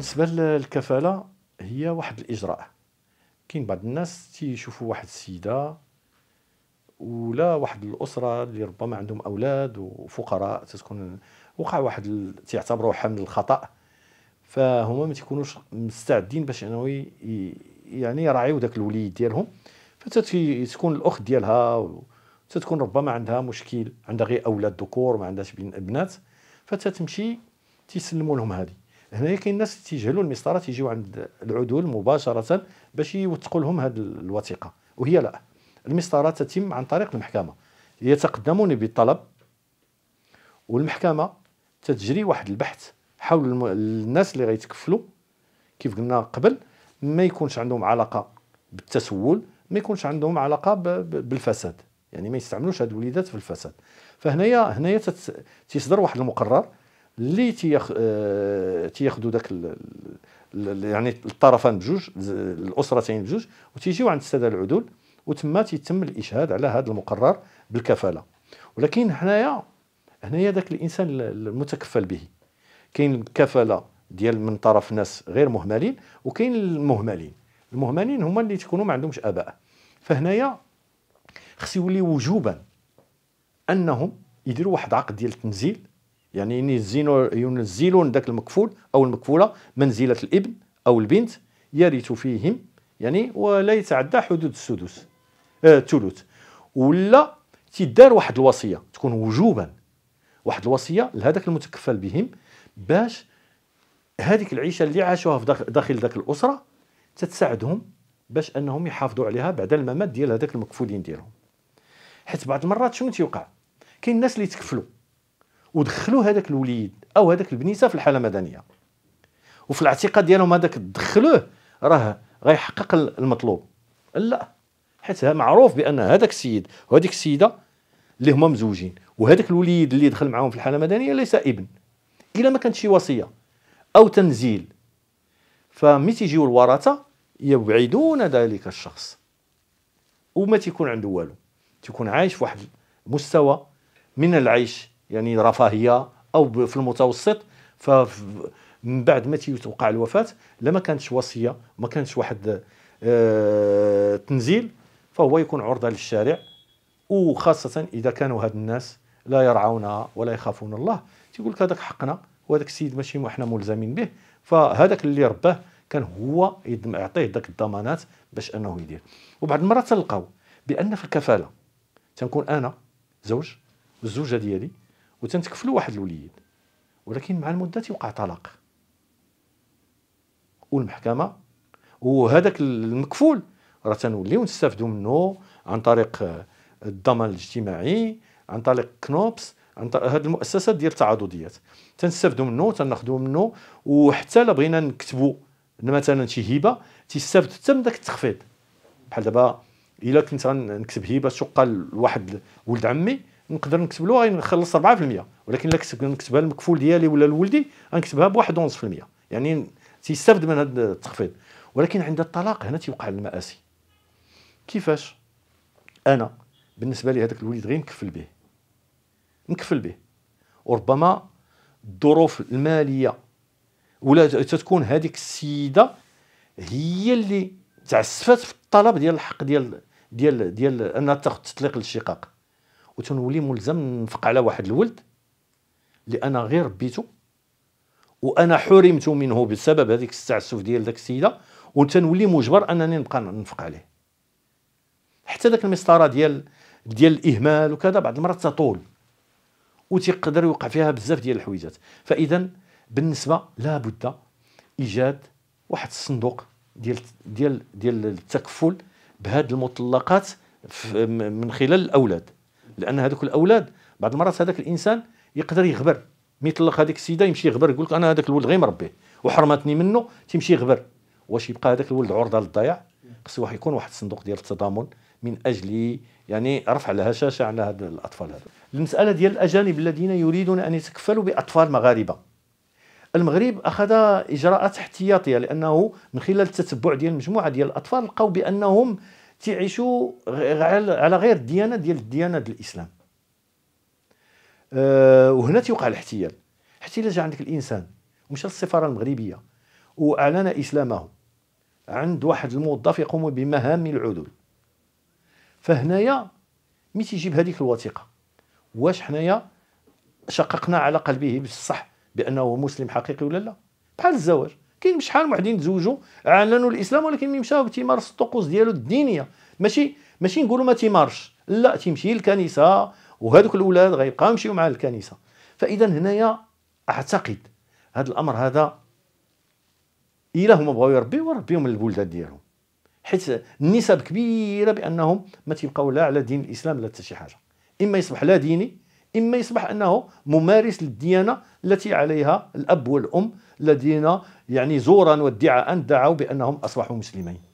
بالنسبه للكفاله هي واحد الاجراء كاين بعض الناس تيشوفوا واحد السيده ولا واحد الاسره اللي ربما عندهم اولاد وفقراء تتكون وقع واحد تيعتبروا حمل الخطا فهما ما تيكونوش مستعدين باش انه يعني يراعيو داك الوليد ديالهم فتتكون الاخت ديالها تتكون ربما عندها مشكل عندها غير اولاد ذكور ما عندهاش بنات فتتمشي تيسلموا لهم هذه هنا كاين الناس تيجهلوا المسطره تيجيو عند العدول مباشره باش يوثقوا لهم هذه الوثيقه وهي لا المسطره تتم عن طريق المحكمه يتقدمون بالطلب والمحكمه تتجري واحد البحث حول الم... الناس اللي غيتكفلوا كيف قلنا قبل ما يكونش عندهم علاقه بالتسول ما يكونش عندهم علاقه ب... ب... بالفساد يعني ما يستعملوش هاد الوليدات في الفساد فهنايا هنايا تت... تيصدر واحد المقرر اللي تيخ... آه، تياخذوا داك يعني الطرفان بجوج الاسرتين بجوج وتيجيو عند الساده العدول وتما تيتم الاشهاد على هذا المقرر بالكفاله ولكن حنايا هنايا داك الانسان المتكفل به كاين الكفاله ديال من طرف ناس غير مهملين وكاين المهملين المهملين هما اللي تكونوا ما عندهمش اباء فهنايا خص يولي وجوبا انهم يديروا واحد عقد ديال التنزيل يعني ينزلون ذاك المكفول أو المكفولة منزلة الابن أو البنت يرث فيهم يعني ولا يتعدى حدود السدس آه، الثلث ولا تدار واحد الوصية تكون وجوبا واحد الوصية لهذاك المتكفل بهم باش هذيك العيشه اللي عاشوها في داخل ذاك الاسره تتساعدهم باش انهم يحافظوا عليها بعد الممات ديال هذاك المكفولين ديالهم حيت بعض المرات شنو تيوقع كاين الناس اللي تكفلوا ودخلوا هذاك الوليد او هذاك البنيته في الحاله المدنيه وفي الاعتقاد ديالهم هذاك دخلوه راه غيحقق المطلوب لا حيت معروف بان هذاك السيد وهذيك السيده اللي هما مزوجين وهذاك الوليد اللي دخل معاهم في الحاله المدنيه ليس ابن الا ما كانت شي وصيه او تنزيل فمتى يجيو الورثه يبعدون ذلك الشخص وما تيكون عنده والو تيكون عايش في واحد مستوى من العيش يعني رفاهيه او في المتوسط ف من بعد ما توقع الوفاه لا ما كانتش وصيه ما كانتش واحد آه تنزيل فهو يكون عرضه للشارع وخاصه اذا كانوا هاد الناس لا يرعون ولا يخافون الله تيقول لك هذاك حقنا وهذاك السيد ماشي احنا ملزمين به فهذاك اللي رباه كان هو يعطيه ذاك الضمانات باش انه يدير وبعض المرات تلقاو بان في الكفاله تنكون انا زوج والزوجه ديالي وتنتكفلوا واحد الوليد ولكن مع المده تيوقع طلاق والمحكمه وهذاك المكفول راه تنوليو نستافدوا منه عن طريق الضمان الاجتماعي عن طريق كنوبس عن طريق هذه المؤسسات ديال التعاضديات تنستافدوا منه تناخذوا منه وحتى لا بغينا نكتبوا مثلا شي هبه تيستافد حتى من داك التخفيض بحال دابا الا كنت غنكتب هبه شقه لواحد ولد عمي نقدر نكتب له غنخلص 4% ولكن الا نكتبها المكفول ديالي ولا لولدي غنكتبها ب 11% يعني تيستافد من هذا التخفيض ولكن عند الطلاق هنا تيوقع المآسي كيفاش انا بالنسبه لي هذاك الوليد غير نكفل به نكفل به وربما الظروف الماليه ولا تتكون هذيك السيده هي اللي تعسفت في الطلب ديال الحق ديال ديال ديال انها تاخذ تطليق الشقاق وتنولي ملزم نفق على واحد الولد اللي انا غير ربيته وانا حرمت منه بسبب هذيك التعسف ديال ذاك السيده وتنولي مجبر انني نبقى ننفق عليه حتى ذاك المسطره ديال ديال الاهمال وكذا بعض المرات تطول وتقدر يوقع فيها بزاف ديال الحويجات فاذا بالنسبه لابد ايجاد واحد الصندوق ديال ديال ديال التكفل بهذه المطلقات من خلال الاولاد لان هذوك الاولاد بعض المرات هذاك الانسان يقدر يغبر ميطلق هذيك السيده يمشي يغبر يقول لك انا هذاك الولد غير مربيه وحرمتني منه تيمشي يغبر واش يبقى هذاك الولد عرضه للضياع خص واحد يكون واحد الصندوق ديال التضامن من اجل يعني رفع الهشاشه على هاد الاطفال هذا المساله ديال الاجانب الذين يريدون ان يتكفلوا باطفال مغاربه المغرب اخذ اجراءات احتياطيه لانه من خلال التتبع ديال مجموعه ديال الاطفال لقوا بانهم تيعيشوا على غير الديانه ديال الديانه ديال الاسلام أه وهنا تيوقع الاحتيال احتيال جا عندك الانسان ومشى للسفاره المغربيه واعلن اسلامه عند واحد الموظف يقوم بمهام العدول فهنايا مي تيجيب هذيك الوثيقه واش حنايا شققنا على قلبه بالصح بانه مسلم حقيقي ولا لا بحال الزواج كاين شحال من وحدين تزوجوا اعلنوا الاسلام ولكن مشاو تيمارس الطقوس ديالو الدينيه ماشي ماشي نقولوا ما تيمارش لا تيمشي للكنيسه وهذوك الاولاد غيبقاو يمشيو مع الكنيسه فاذا هنايا اعتقد هذا الامر هذا الا هما بغاو يربيو ربيهم البلدان ديالهم حيت النسب كبيره بانهم ما تيبقاو لا على دين الاسلام لا حتى شي حاجه اما يصبح لا ديني اما يصبح انه ممارس للديانه التي عليها الاب والام الذين يعني زورا وادعاء أن دعوا بأنهم أصبحوا مسلمين